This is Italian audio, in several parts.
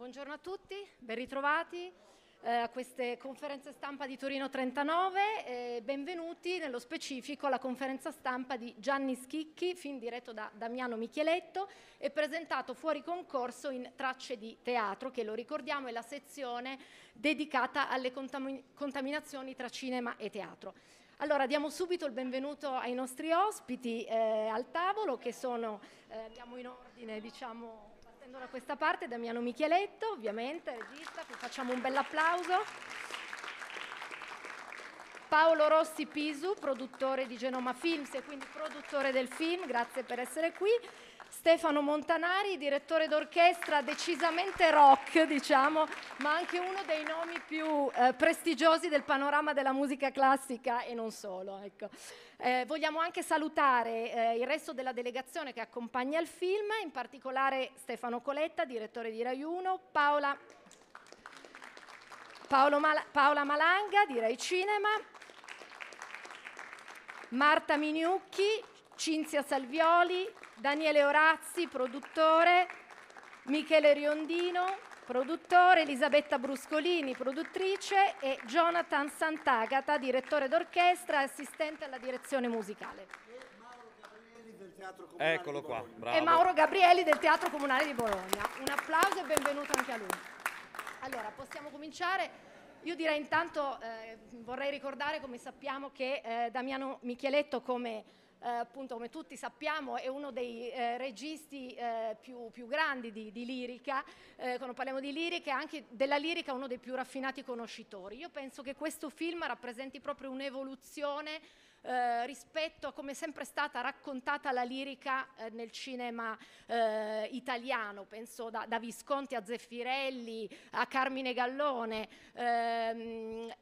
Buongiorno a tutti, ben ritrovati eh, a queste conferenze stampa di Torino 39 e eh, benvenuti nello specifico alla conferenza stampa di Gianni Schicchi, film diretto da Damiano Micheletto e presentato fuori concorso in Tracce di Teatro, che lo ricordiamo è la sezione dedicata alle contamin contaminazioni tra cinema e teatro. Allora diamo subito il benvenuto ai nostri ospiti eh, al tavolo che sono, eh, andiamo in ordine diciamo Prendo da questa parte Damiano Micheletto, ovviamente, regista, qui facciamo un bel applauso. Paolo Rossi Pisu, produttore di Genoma Films e quindi produttore del film, grazie per essere qui. Stefano Montanari, direttore d'orchestra decisamente rock, diciamo, ma anche uno dei nomi più eh, prestigiosi del panorama della musica classica e non solo. Ecco. Eh, vogliamo anche salutare eh, il resto della delegazione che accompagna il film, in particolare Stefano Coletta, direttore di Rai 1, Paola, Mal Paola Malanga di Rai Cinema, Marta Miniucchi, Cinzia Salvioli, Daniele Orazzi, produttore, Michele Riondino, produttore, Elisabetta Bruscolini, produttrice e Jonathan Sant'Agata, direttore d'orchestra e assistente alla direzione musicale. Eccolo qua, bravo. E Mauro Gabrielli del Teatro Comunale di Bologna. Un applauso e benvenuto anche a lui. Allora, possiamo cominciare. Io direi intanto, eh, vorrei ricordare come sappiamo che eh, Damiano Micheletto come eh, appunto come tutti sappiamo è uno dei eh, registi eh, più, più, grandi di, di lirica, eh, quando parliamo di lirica e anche della lirica uno dei più raffinati conoscitori. Io penso che questo film rappresenti proprio un'evoluzione eh, rispetto a come è sempre stata raccontata la lirica eh, nel cinema eh, italiano, penso da, da, Visconti a Zeffirelli, a Carmine Gallone. Ehm,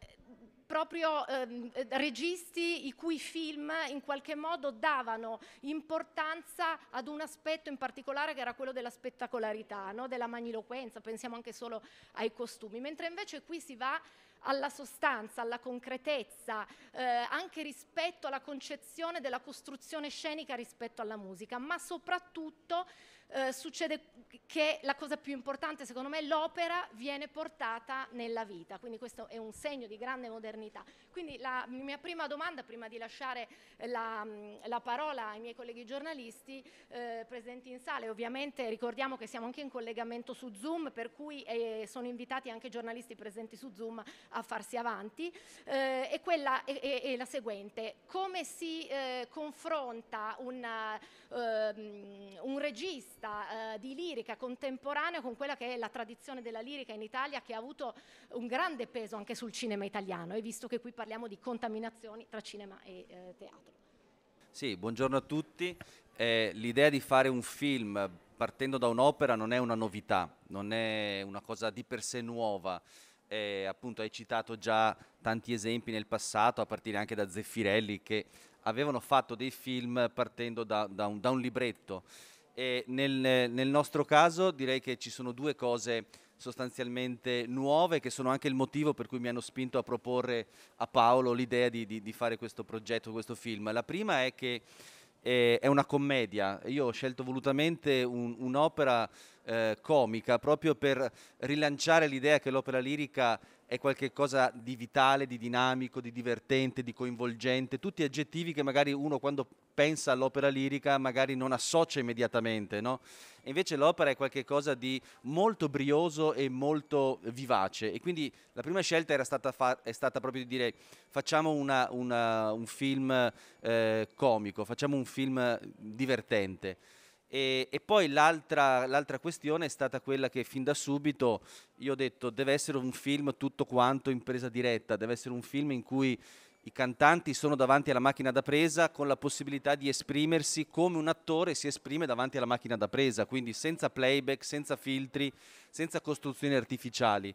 proprio ehm, registi i cui film in qualche modo davano importanza ad un aspetto in particolare che era quello della spettacolarità, no? della magniloquenza, pensiamo anche solo ai costumi, mentre invece qui si va alla sostanza, alla concretezza, eh, anche rispetto alla concezione della costruzione scenica rispetto alla musica, ma soprattutto eh, succede che la cosa più importante secondo me è l'opera viene portata nella vita, quindi questo è un segno di grande modernità. Quindi la mia prima domanda, prima di lasciare eh, la, mm, la parola ai miei colleghi giornalisti eh, presenti in sala, ovviamente ricordiamo che siamo anche in collegamento su Zoom, per cui eh, sono invitati anche i giornalisti presenti su Zoom a farsi avanti, eh, e quella è, è, è, la seguente, come si eh, confronta una, eh, mm, un regista vista eh, di lirica contemporanea con quella che è la tradizione della lirica in Italia che ha avuto un grande peso anche sul cinema italiano e visto che qui parliamo di contaminazioni tra cinema e eh, teatro. Sì, buongiorno a tutti. Eh, l'idea di fare un film partendo da un'opera non è una novità, non è una cosa di per sé nuova. Eh, appunto hai citato già tanti esempi nel passato, a partire anche da Zeffirelli, che avevano fatto dei film partendo da, da, un, da un libretto. E nel, nel nostro caso direi che ci sono due cose sostanzialmente nuove che sono anche il motivo per cui mi hanno spinto a proporre a Paolo l'idea di, di, di fare questo progetto, questo film. La prima è che eh, è una commedia, io ho scelto volutamente un, un'opera eh, comica, proprio per rilanciare l'idea che l'opera lirica è qualcosa di vitale, di dinamico, di divertente, di coinvolgente, tutti aggettivi che magari uno quando pensa all'opera lirica magari non associa immediatamente, no? E invece l'opera è qualcosa di molto brioso e molto vivace e quindi la prima scelta era stata, fa- è stata proprio di dire facciamo una, una, un film eh, comico, facciamo un film divertente. E, e, poi l'altra, l'altra, questione è stata quella che fin da subito io ho detto deve essere un film tutto quanto in presa diretta, deve essere un film in cui i cantanti sono davanti alla macchina da presa con la possibilità di esprimersi come un attore si esprime davanti alla macchina da presa, quindi senza playback, senza filtri, senza costruzioni artificiali.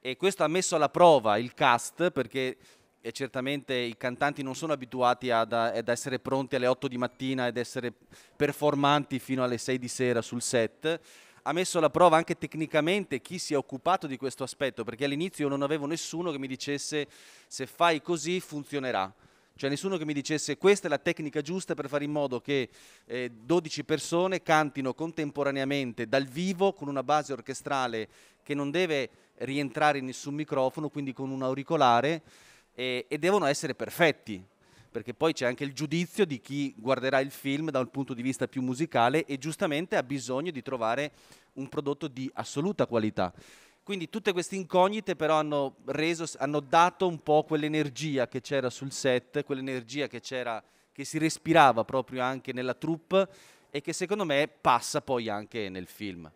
E questo ha messo alla prova il cast perché e certamente i cantanti non sono abituati ad, ad, essere pronti alle 8 di mattina ed essere performanti fino alle 6 di sera sul set. Ha messo alla prova anche tecnicamente chi si è occupato di questo aspetto, perché all'inizio non avevo nessuno che mi dicesse se fai così funzionerà. Cioè nessuno che mi dicesse questa è la tecnica giusta per fare in modo che eh, 12 persone cantino contemporaneamente dal vivo con una base orchestrale che non deve rientrare in nessun microfono, quindi con un auricolare e, e devono essere perfetti, perché poi c'è anche il giudizio di chi guarderà il film da un punto di vista più musicale e giustamente ha bisogno di trovare un prodotto di assoluta qualità. Quindi tutte queste incognite però hanno, reso, hanno dato un po' quell'energia che c'era sul set, quell'energia che, che si respirava proprio anche nella troupe e che secondo me passa poi anche nel film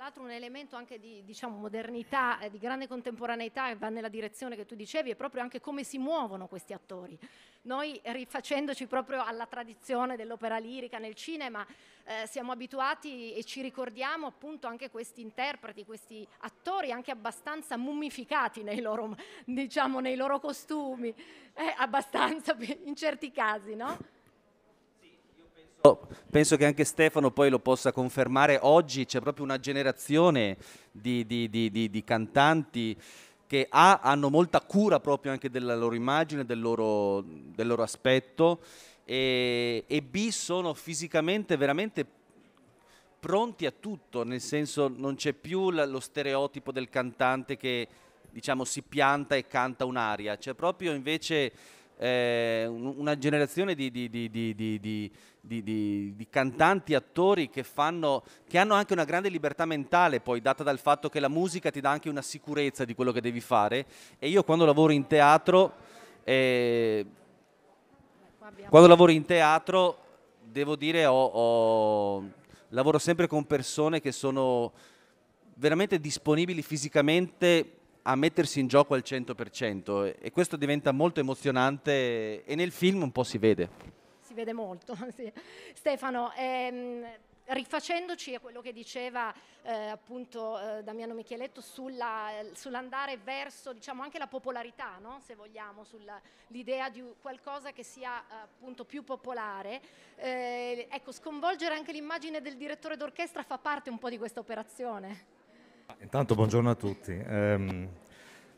l'altro un elemento anche di diciamo, modernità, eh, di grande contemporaneità che va nella direzione che tu dicevi è proprio anche come si muovono questi attori. Noi rifacendoci proprio alla tradizione dell'opera lirica nel cinema eh, siamo abituati e ci ricordiamo appunto anche questi interpreti, questi attori anche abbastanza mummificati nei loro, diciamo, nei loro costumi, eh, abbastanza in certi casi, no? questo penso che anche Stefano poi lo possa confermare. Oggi c'è proprio una generazione di, di, di, di cantanti che ha, hanno molta cura proprio anche della loro immagine, del loro, del loro aspetto e, e, B sono fisicamente veramente pronti a tutto, nel senso non c'è più la, lo stereotipo del cantante che diciamo si pianta e canta un'aria, c'è proprio invece eh, una generazione di, di, di, di cantanti, attori che, fanno, che, hanno anche una grande libertà mentale, poi data dal fatto che la musica ti dà anche una sicurezza di quello che devi fare. E io quando lavoro in teatro, eh, quando lavoro in teatro devo dire ho, ho, lavoro sempre con persone che sono veramente disponibili fisicamente a mettersi in gioco al 100% e questo diventa molto emozionante e nel film un po' si vede. Si vede molto, sì. Stefano, ehm, rifacendoci a quello che diceva eh, appunto eh, Damiano Micheletto sulla, eh, sull'andare verso diciamo anche la popolarità, no? se vogliamo, sull'idea di qualcosa che sia appunto più popolare, eh, ecco sconvolgere anche l'immagine del direttore d'orchestra fa parte un po' di questa operazione. Intanto buongiorno a tutti. Um,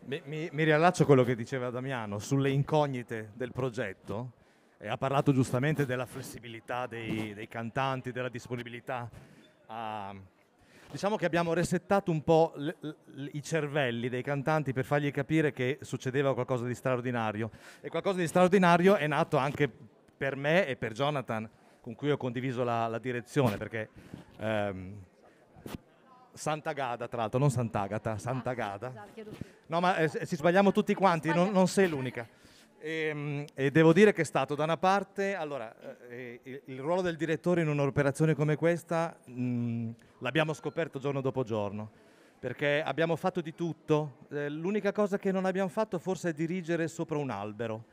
mi, mi, mi, riallaccio a quello che diceva Damiano sulle incognite del progetto e ha parlato giustamente della flessibilità dei, dei cantanti, della disponibilità a, Diciamo che abbiamo resettato un po' l- l- i cervelli dei cantanti per fargli capire che succedeva qualcosa di straordinario. E qualcosa di straordinario è nato anche per me e per Jonathan, con cui ho condiviso la, la direzione, perché ehm, Sant'Agata, tra l'altro, non Sant'Agata, ah, Sant'Agata. Esatto, no, ma eh, ci sbagliamo tutti quanti, non, non sei l'unica. E, ehm, e, devo dire che è stato da una parte, allora, eh, eh il ruolo del direttore in un'operazione come questa mh, mm, l'abbiamo scoperto giorno dopo giorno, perché abbiamo fatto di tutto, eh, l'unica cosa che non abbiamo fatto forse è dirigere sopra un albero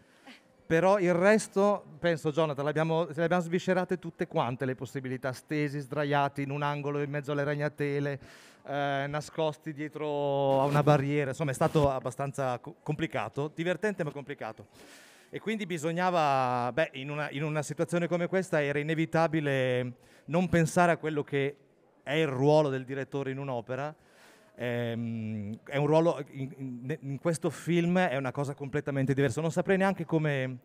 però il resto, penso Jonathan, l'abbiamo, abbiamo, le abbiamo sviscerate tutte quante le possibilità, stesi, sdraiati in un angolo in mezzo alle ragnatele, eh, nascosti dietro a una barriera, insomma è stato abbastanza complicato, divertente ma complicato. E quindi bisognava, beh, in una, in una situazione come questa era inevitabile non pensare a quello che è il ruolo del direttore in un'opera, Ehm, è un ruolo, in, in, questo film è una cosa completamente diversa, non saprei neanche come,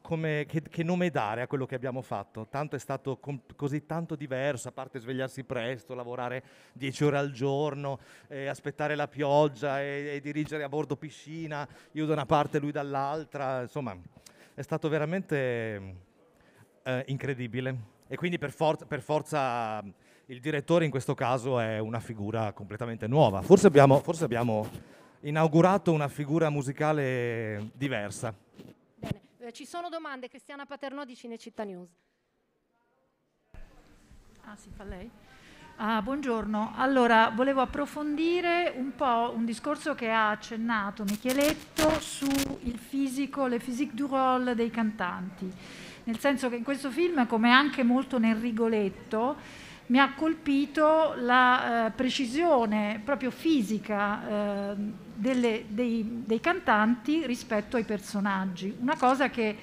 come, che, che, nome dare a quello che abbiamo fatto, tanto è stato comp- così tanto diverso, a parte svegliarsi presto, lavorare 10 ore al giorno, eh, aspettare la pioggia e, e dirigere a bordo piscina, io da una parte, lui dall'altra, insomma è stato veramente eh, incredibile e quindi per, for- per forza il direttore in questo caso è una figura completamente nuova. Forse abbiamo, forse abbiamo inaugurato una figura musicale diversa. Bene, eh, ci sono domande. Cristiana Paternò di Cinecittà News. Ah, si fa lei? Ah, buongiorno, allora volevo approfondire un po' un discorso che ha accennato Micheletto sul fisico, le physique du rôle dei cantanti, nel senso che in questo film, come anche molto nel Rigoletto, mi ha colpito la eh, precisione proprio fisica eh, delle, dei, dei, cantanti rispetto ai personaggi, una cosa che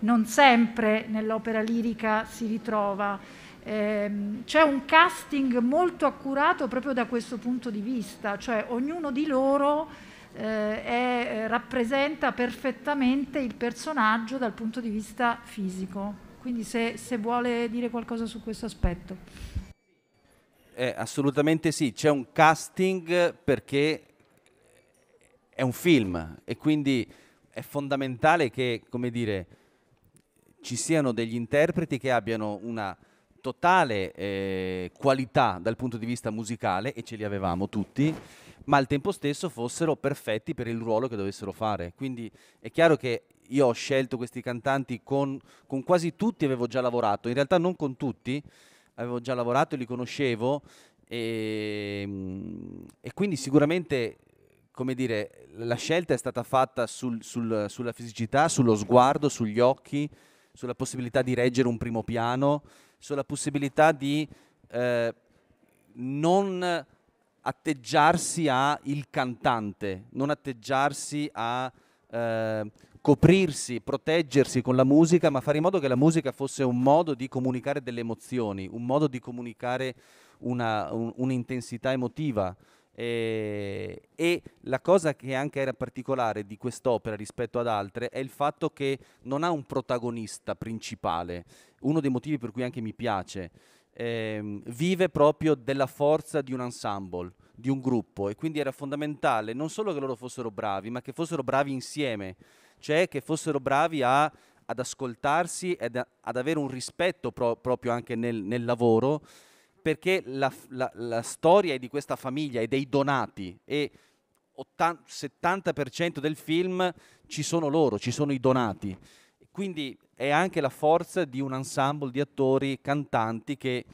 non sempre nell'opera lirica si ritrova. Ehm, c'è un casting molto accurato proprio da questo punto di vista, cioè ognuno di loro eh, è, eh, rappresenta perfettamente il personaggio dal punto di vista fisico. Quindi se, se vuole dire qualcosa su questo aspetto. Eh, assolutamente sì, c'è un casting perché è un film e quindi è fondamentale che, come dire, ci siano degli interpreti che abbiano una totale eh, qualità dal punto di vista musicale, e ce li avevamo tutti, ma al tempo stesso fossero perfetti per il ruolo che dovessero fare. Quindi è chiaro che io ho scelto questi cantanti con, con quasi tutti avevo già lavorato, in realtà non con tutti, avevo già lavorato e li conoscevo e, ehm, e quindi sicuramente come dire, la scelta è stata fatta sul, sul, sulla fisicità, sullo sguardo, sugli occhi, sulla possibilità di reggere un primo piano, sulla possibilità di eh, non atteggiarsi a il cantante, non atteggiarsi a eh, coprirsi, proteggersi con la musica, ma fare in modo che la musica fosse un modo di comunicare delle emozioni, un modo di comunicare una, un, un'intensità emotiva. E, eh, e, la cosa che anche era particolare di quest'opera rispetto ad altre è il fatto che non ha un protagonista principale, uno dei motivi per cui anche mi piace, ehm, vive proprio della forza di un ensemble, di un gruppo e quindi era fondamentale non solo che loro fossero bravi, ma che fossero bravi insieme c'è che fossero bravi a, ad ascoltarsi e ad avere un rispetto pro, proprio anche nel, nel lavoro, perché la, la, la, storia è di questa famiglia e dei donati e il 70% del film ci sono loro, ci sono i donati. Quindi è anche la forza di un ensemble di attori, cantanti che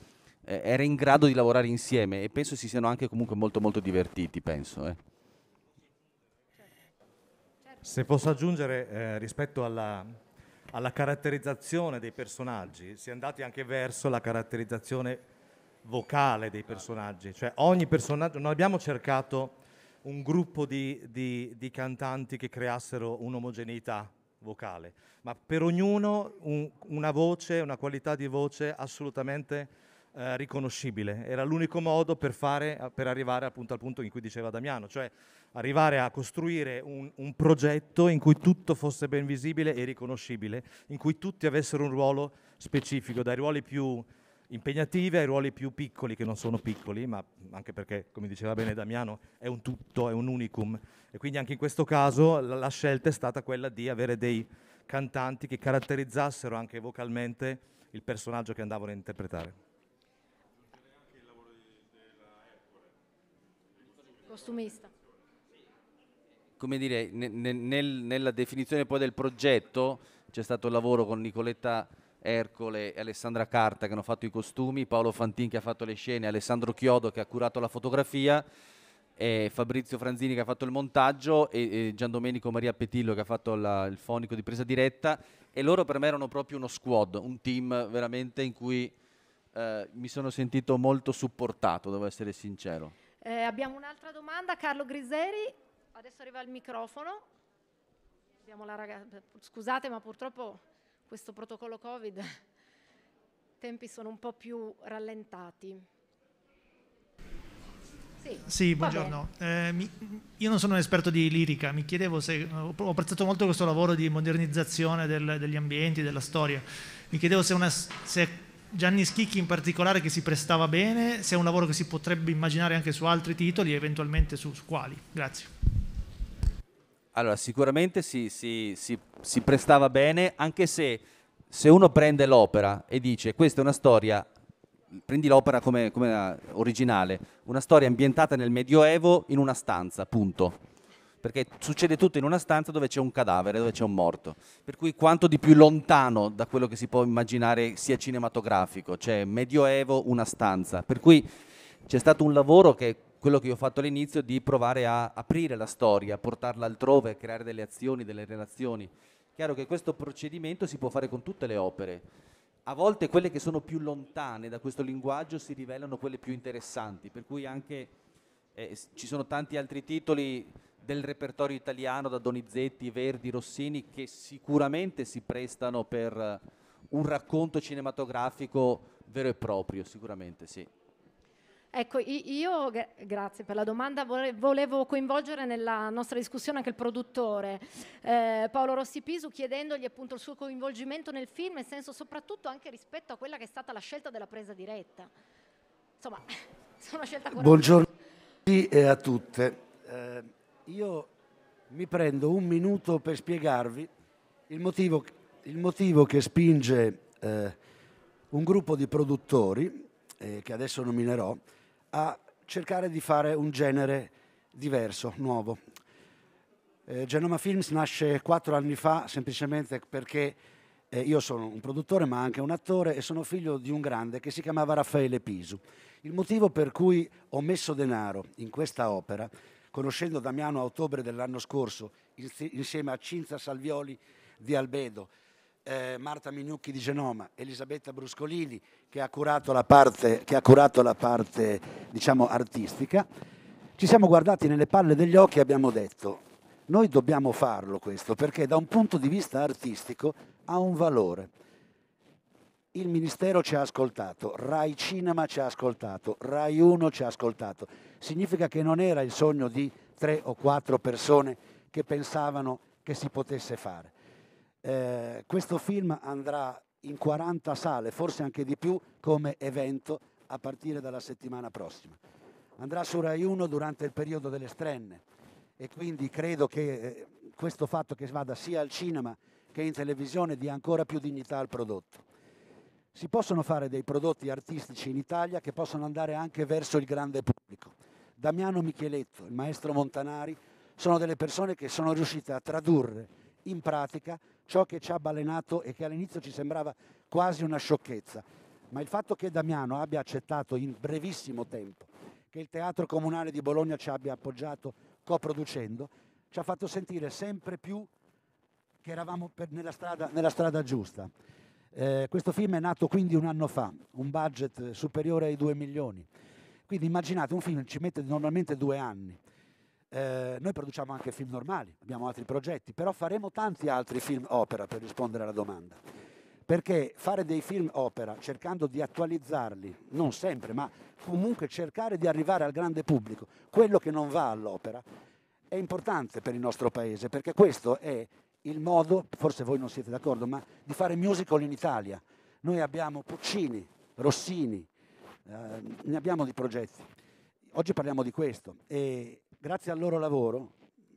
eh, era in grado di lavorare insieme e penso si siano anche comunque molto molto divertiti, penso. Eh. Se posso aggiungere eh, rispetto alla, alla caratterizzazione dei personaggi, si è andati anche verso la caratterizzazione vocale dei personaggi, cioè ogni personaggio, non abbiamo cercato un gruppo di, di, di cantanti che creassero un'omogeneità vocale, ma per ognuno un, una voce, una qualità di voce assolutamente eh, riconoscibile. Era l'unico modo per, fare, per arrivare appunto al punto in cui diceva Damiano, cioè arrivare a costruire un, un progetto in cui tutto fosse ben visibile e riconoscibile, in cui tutti avessero un ruolo specifico, dai ruoli più impegnativi ai ruoli più piccoli, che non sono piccoli, ma anche perché, come diceva bene Damiano, è un tutto, è un unicum. E quindi anche in questo caso la, la scelta è stata quella di avere dei cantanti che caratterizzassero anche vocalmente il personaggio che andavano a interpretare. costumista. Come dire, nel, nel, nella definizione poi del progetto c'è stato il lavoro con Nicoletta Ercole e Alessandra Carta che hanno fatto i costumi, Paolo Fantin che ha fatto le scene, Alessandro Chiodo che ha curato la fotografia, eh, Fabrizio Franzini che ha fatto il montaggio e, e Gian Domenico Maria Petillo che ha fatto la, il fonico di presa diretta e loro per me erano proprio uno squad, un team veramente in cui eh, mi sono sentito molto supportato, devo essere sincero. Eh, abbiamo un'altra domanda, Carlo Griseri, adesso arriva il microfono. Scusate ma purtroppo questo protocollo Covid, i tempi sono un po' più rallentati. Sì, sì, buongiorno. Eh, mi, io non sono un esperto di lirica, mi chiedevo se... Ho apprezzato molto questo lavoro di modernizzazione del, degli ambienti, della storia. Mi chiedevo se, una, se Gianni Schicchi in particolare che si prestava bene, se è un lavoro che si potrebbe immaginare anche su altri titoli e eventualmente su, su, quali? Grazie. Allora, sicuramente si, si, si, si prestava bene, anche se se uno prende l'opera e dice questa è una storia, prendi l'opera come, come originale, una storia ambientata nel Medioevo in una stanza, punto perché succede tutto in una stanza dove c'è un cadavere, dove c'è un morto. Per cui quanto di più lontano da quello che si può immaginare sia cinematografico, cioè medioevo, una stanza. Per cui c'è stato un lavoro che è quello che io ho fatto all'inizio di provare a aprire la storia, a portarla altrove, creare delle azioni, delle relazioni. Chiaro che questo procedimento si può fare con tutte le opere. A volte quelle che sono più lontane da questo linguaggio si rivelano quelle più interessanti, per cui anche eh, ci sono tanti altri titoli del repertorio italiano da Donizetti, Verdi, Rossini che sicuramente si prestano per eh, un racconto cinematografico vero e proprio, sicuramente sì. Ecco, io grazie per la domanda, volevo coinvolgere nella nostra discussione anche il produttore eh, Paolo Rossi Pisu chiedendogli appunto il suo coinvolgimento nel film, e senso soprattutto anche rispetto a quella che è stata la scelta della presa diretta. Insomma, sono scelta coraggiosa. Buongiorno a tutti e a tutte. Eh, io mi prendo un minuto per spiegarvi il motivo, il motivo che spinge eh, un gruppo di produttori, eh, che adesso nominerò, a cercare di fare un genere diverso, nuovo. Eh, Genoma Films nasce quattro anni fa semplicemente perché eh, io sono un produttore ma anche un attore e sono figlio di un grande che si chiamava Raffaele Pisu. Il motivo per cui ho messo denaro in questa opera Conoscendo Damiano a ottobre dell'anno scorso, insieme a Cinzia Salvioli di Albedo, eh, Marta Mignucchi di Genoma, Elisabetta Bruscolini che ha curato la parte, curato la parte diciamo, artistica, ci siamo guardati nelle palle degli occhi e abbiamo detto noi dobbiamo farlo questo perché da un punto di vista artistico ha un valore il Ministero ci ha ascoltato, Rai Cinema ci ha ascoltato, Rai 1 ci ha ascoltato. Significa che non era il sogno di tre o quattro persone che pensavano che si potesse fare. Eh, questo film andrà in 40 sale, forse anche di più, come evento a partire dalla settimana prossima. Andrà su Rai 1 durante il periodo delle strenne e quindi credo che eh, questo fatto che vada sia al cinema che in televisione dia ancora più dignità al prodotto. Si possono fare dei prodotti artistici in Italia che possono andare anche verso il grande pubblico. Damiano Micheletto, il maestro Montanari, sono delle persone che sono riuscite a tradurre in pratica ciò che ci ha balenato e che all'inizio ci sembrava quasi una sciocchezza. Ma il fatto che Damiano abbia accettato in brevissimo tempo, che il Teatro Comunale di Bologna ci abbia appoggiato coproducendo, ci ha fatto sentire sempre più che eravamo nella strada, nella strada giusta. Eh, questo film è nato quindi un anno fa, un budget superiore ai 2 milioni. Quindi immaginate, un film ci mette normalmente due anni. Eh, noi produciamo anche film normali, abbiamo altri progetti, però faremo tanti altri film opera per rispondere alla domanda. Perché fare dei film opera, cercando di attualizzarli, non sempre, ma comunque cercare di arrivare al grande pubblico, quello che non va all'opera, è importante per il nostro paese, perché questo è il modo, forse voi non siete d'accordo, ma di fare musical in Italia. Noi abbiamo Puccini, Rossini, eh, ne abbiamo di progetti. Oggi parliamo di questo e grazie al loro lavoro,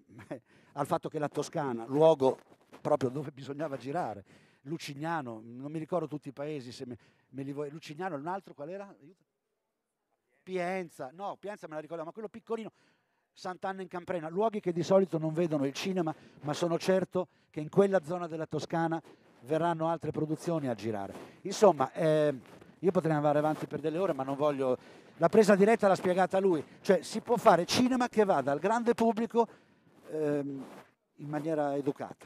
al fatto che la Toscana, luogo proprio dove bisognava girare, Lucignano, non mi ricordo tutti i paesi, se me, me li vuoi, Lucignano, un altro qual era? Pienza, no, Pienza me la ricordo, ma quello piccolino, Sant'Anna in Camprena, luoghi che di solito non vedono il cinema, ma sono certo che in quella zona della Toscana verranno altre produzioni a girare. Insomma, eh, io potrei andare avanti per delle ore, ma non voglio... La presa diretta l'ha spiegata lui, cioè si può fare cinema che vada al grande pubblico eh, in maniera educata.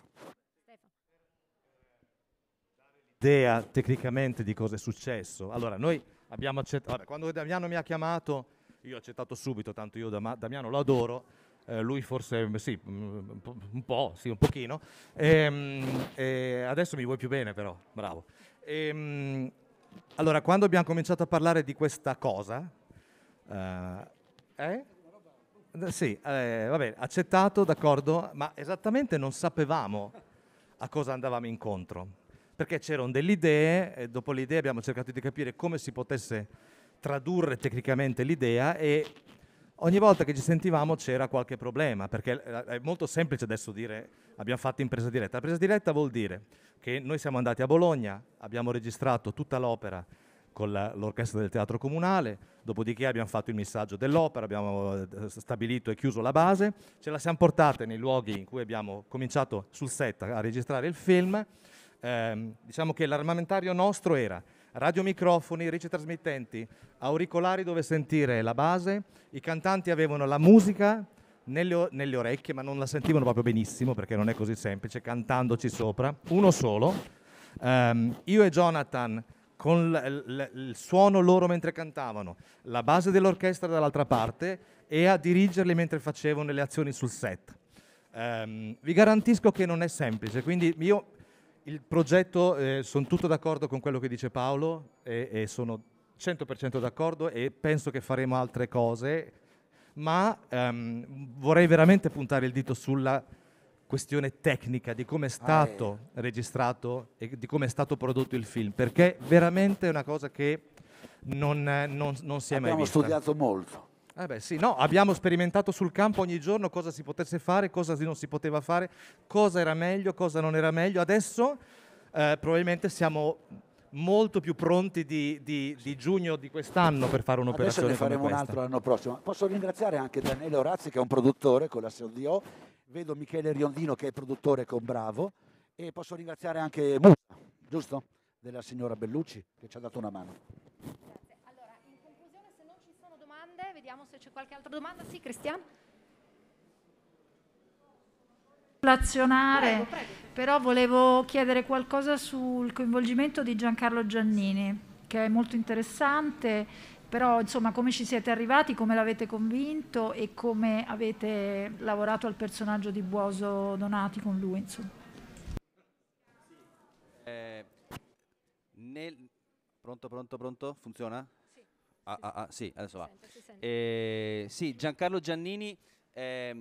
Idea tecnicamente di cosa è successo. Allora, noi abbiamo accettato... quando Damiano mi ha chiamato io ho accettato subito, tanto io Dama- Damiano lo adoro. Eh, lui forse mm, sì, mm, un po', sì, un pochino. E, ehm, e eh, adesso mi vuoi più bene però, bravo. E, ehm, allora, quando abbiamo cominciato a parlare di questa cosa, eh, eh? Sì, eh, bene, accettato, d'accordo, ma esattamente non sapevamo a cosa andavamo incontro, perché c'erano delle idee e dopo le idee abbiamo cercato di capire come si potesse tradurre tecnicamente l'idea e ogni volta che ci sentivamo c'era qualche problema, perché eh, è molto semplice adesso dire abbiamo fatto impresa diretta. La presa diretta vuol dire che noi siamo andati a Bologna, abbiamo registrato tutta l'opera con l'orchestra del teatro comunale, dopodiché abbiamo fatto il missaggio dell'opera, abbiamo eh, stabilito e chiuso la base, ce la siamo portate nei luoghi in cui abbiamo cominciato sul set a registrare il film. Eh, diciamo che l'armamentario nostro era radiomicrofoni, ricetrasmittenti, auricolari dove sentire la base, i cantanti avevano la musica nelle, nelle, orecchie ma non la sentivano proprio benissimo perché non è così semplice, cantandoci sopra, uno solo, um, io e Jonathan con l- l- il suono loro mentre cantavano, la base dell'orchestra dall'altra parte e a dirigerli mentre facevano le azioni sul set. Um, vi garantisco che non è semplice, quindi io il progetto, eh, sono tutto d'accordo con quello che dice Paolo e, e sono 100% d'accordo e penso che faremo altre cose, ma ehm, vorrei veramente puntare il dito sulla questione tecnica di come è ah, stato ah, eh. registrato e di come è stato prodotto il film, perché veramente è una cosa che non, non, non si è Abbiamo mai vista. Abbiamo studiato molto. Eh beh, sì, no, abbiamo sperimentato sul campo ogni giorno cosa si potesse fare, cosa non si poteva fare, cosa era meglio, cosa non era meglio. Adesso eh, probabilmente siamo molto più pronti di, di, di giugno di quest'anno per fare un'operazione. Adesso ne faremo un altro l'anno prossimo. Posso ringraziare anche Daniele Orazzi che è un produttore con la SODIO, vedo Michele Riondino che è produttore con Bravo e posso ringraziare anche Musa, giusto? Della signora Bellucci che ci ha dato una mano. Qualche altra domanda? Sì, Cristian? Plazionare, prego, prego. però volevo chiedere qualcosa sul coinvolgimento di Giancarlo Giannini, che è molto interessante però insomma come ci siete arrivati, come l'avete convinto e come avete lavorato al personaggio di Buoso Donati con lui insomma. Eh, nel... Pronto, pronto, pronto? Funziona? Ah, ah, ah, sì, adesso va. Eh, sì, Giancarlo Giannini eh,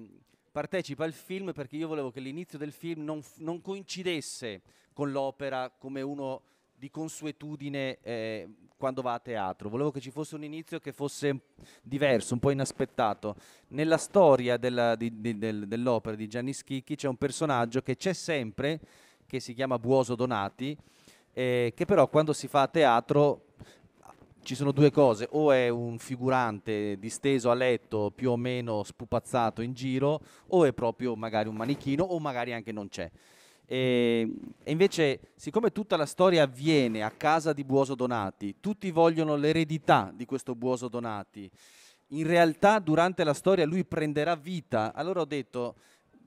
partecipa al film perché io volevo che l'inizio del film non, non coincidesse con l'opera come uno di consuetudine eh, quando va a teatro. Volevo che ci fosse un inizio che fosse diverso, un po' inaspettato. Nella storia della, di, di, del, dell'opera di Gianni Schicchi c'è un personaggio che c'è sempre, che si chiama Buoso Donati, eh, che però quando si fa a teatro ci sono due cose, o è un figurante disteso a letto più o meno spupazzato in giro, o è proprio magari un manichino, o magari anche non c'è. Ehm, e, invece, siccome tutta la storia avviene a casa di Buoso Donati, tutti vogliono l'eredità di questo Buoso Donati, in realtà durante la storia lui prenderà vita, allora ho detto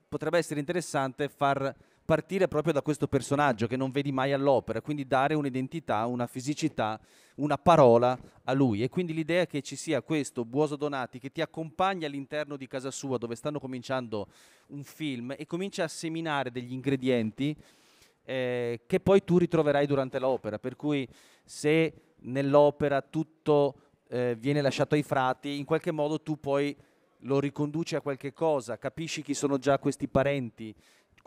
potrebbe essere interessante far partire proprio da questo personaggio che non vedi mai all'opera, quindi dare un'identità, una fisicità, una parola a lui. E quindi l'idea che ci sia questo Buoso Donati che ti accompagna all'interno di casa sua dove stanno cominciando un film e comincia a seminare degli ingredienti eh, che poi tu ritroverai durante l'opera. Per cui se nell'opera tutto eh, viene lasciato ai frati, in qualche modo tu poi lo riconduci a qualche cosa, capisci chi sono già questi parenti,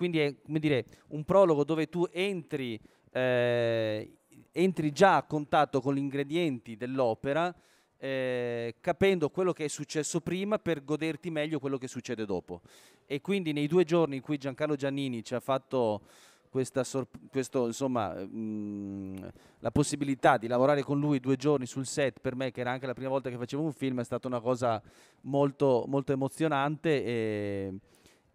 quindi è dire, un prologo dove tu entri, eh, entri, già a contatto con gli ingredienti dell'opera, eh, capendo quello che è successo prima per goderti meglio quello che succede dopo. E quindi nei due giorni in cui Giancarlo Giannini ci ha fatto sorp- questo, insomma, mh, mm, la possibilità di lavorare con lui due giorni sul set, per me che era anche la prima volta che facevo un film, è stata una cosa molto, molto emozionante. E,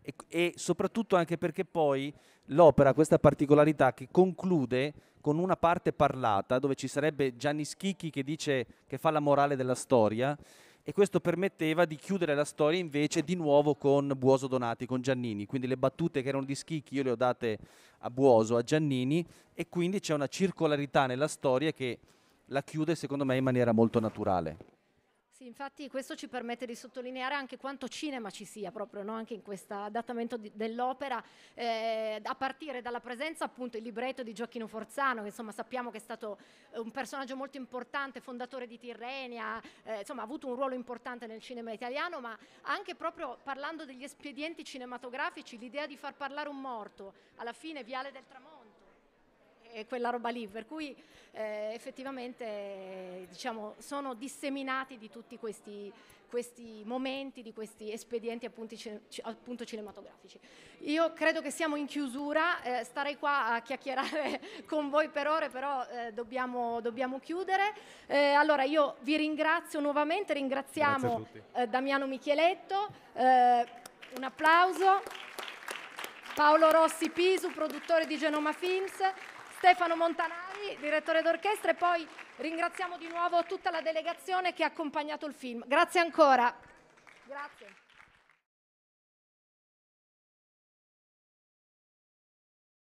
e, e soprattutto anche perché poi l'opera ha questa particolarità che conclude con una parte parlata dove ci sarebbe Gianni Schicchi che dice che fa la morale della storia e questo permetteva di chiudere la storia invece di nuovo con Buoso Donati, con Giannini, quindi le battute che erano di Schicchi io le ho date a Buoso, a Giannini e quindi c'è una circolarità nella storia che la chiude secondo me in maniera molto naturale. Sì, infatti questo ci permette di sottolineare anche quanto cinema ci sia proprio no? anche in questo adattamento di, dell'opera, eh, a partire dalla presenza appunto il libretto di Gioacchino Forzano, che insomma sappiamo che è stato eh, un personaggio molto importante, fondatore di Tirrenia, eh, insomma ha avuto un ruolo importante nel cinema italiano, ma anche proprio parlando degli espedienti cinematografici, l'idea di far parlare un morto, alla fine Viale del Tramonto, e quella roba lì, per cui eh, effettivamente diciamo, sono disseminati di tutti questi, questi momenti, di questi espedienti appunto, appunto, cinematografici. Io credo che siamo in chiusura, eh, starei qua a chiacchierare con voi per ore, però eh, dobbiamo, dobbiamo, chiudere. Eh, allora io vi ringrazio nuovamente, ringraziamo eh, Damiano Micheletto, eh, un applauso. Paolo Rossi Pisu, produttore di Genoma Films, Stefano Montanari, direttore d'orchestra, e poi ringraziamo di nuovo tutta la delegazione che ha accompagnato il film. Grazie ancora. Grazie.